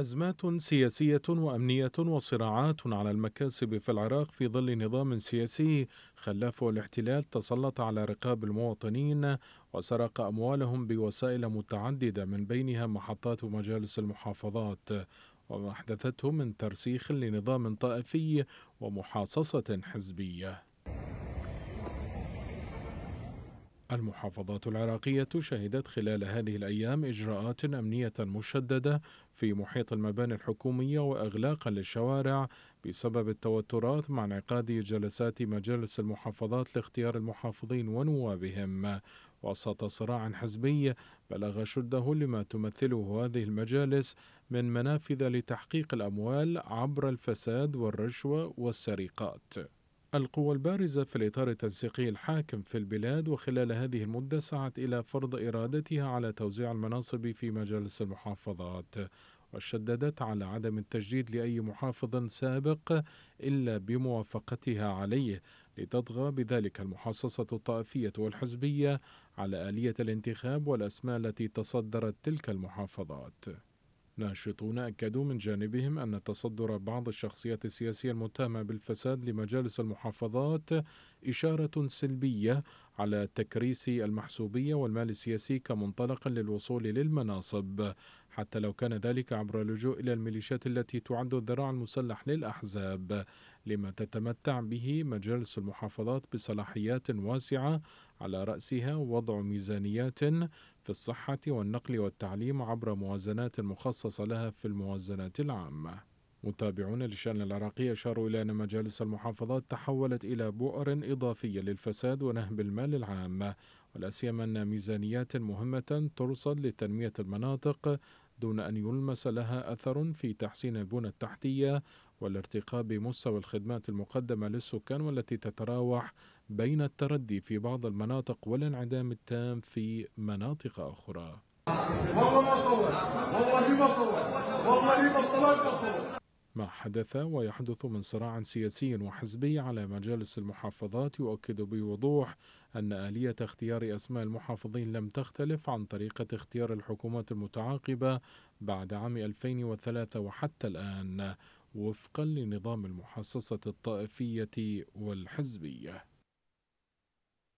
أزمات سياسية وأمنية وصراعات على المكاسب في العراق في ظل نظام سياسي خلافه الاحتلال تسلط على رقاب المواطنين وسرق أموالهم بوسائل متعددة من بينها محطات مجالس المحافظات وما أحدثته من ترسيخ لنظام طائفي ومحاصصة حزبية المحافظات العراقية شهدت خلال هذه الأيام إجراءات أمنية مشددة في محيط المباني الحكومية وإغلاقا للشوارع بسبب التوترات مع انعقاد جلسات مجالس المحافظات لاختيار المحافظين ونوابهم وسط صراع حزبي بلغ شده لما تمثله هذه المجالس من منافذ لتحقيق الأموال عبر الفساد والرشوة والسرقات القوى البارزة في الإطار التنسيقي الحاكم في البلاد وخلال هذه المدة سعت إلى فرض إرادتها على توزيع المناصب في مجالس المحافظات وشددت على عدم التجديد لأي محافظ سابق إلا بموافقتها عليه لتطغى بذلك المحاصصة الطائفية والحزبية على آلية الانتخاب والأسماء التي تصدرت تلك المحافظات ناشطون أكدوا من جانبهم أن تصدر بعض الشخصيات السياسية المتهمة بالفساد لمجالس المحافظات إشارة سلبية على تكريس المحسوبية والمال السياسي كمنطلق للوصول للمناصب حتى لو كان ذلك عبر اللجوء إلى الميليشيات التي تعد الذراع المسلح للأحزاب لما تتمتع به مجالس المحافظات بصلاحيات واسعة على رأسها وضع ميزانيات في الصحة والنقل والتعليم عبر موازنات مخصصة لها في الموازنات العامة متابعون للشأن العراقي أشاروا إلى أن مجالس المحافظات تحولت إلى بؤر إضافية للفساد ونهب المال العام ولا سيما أن ميزانيات مهمة ترصد لتنمية المناطق دون أن يلمس لها أثر في تحسين البنى التحتية والارتقاء بمستوى الخدمات المقدمة للسكان والتي تتراوح بين التردي في بعض المناطق والانعدام التام في مناطق أخرى والله ما صور والله ما صور والله ما طلعت صور ما حدث ويحدث من صراع سياسي وحزبي على مجالس المحافظات يؤكد بوضوح أن آلية اختيار أسماء المحافظين لم تختلف عن طريقة اختيار الحكومات المتعاقبة بعد عام 2003 وحتى الآن وفقا لنظام المحصصة الطائفية والحزبية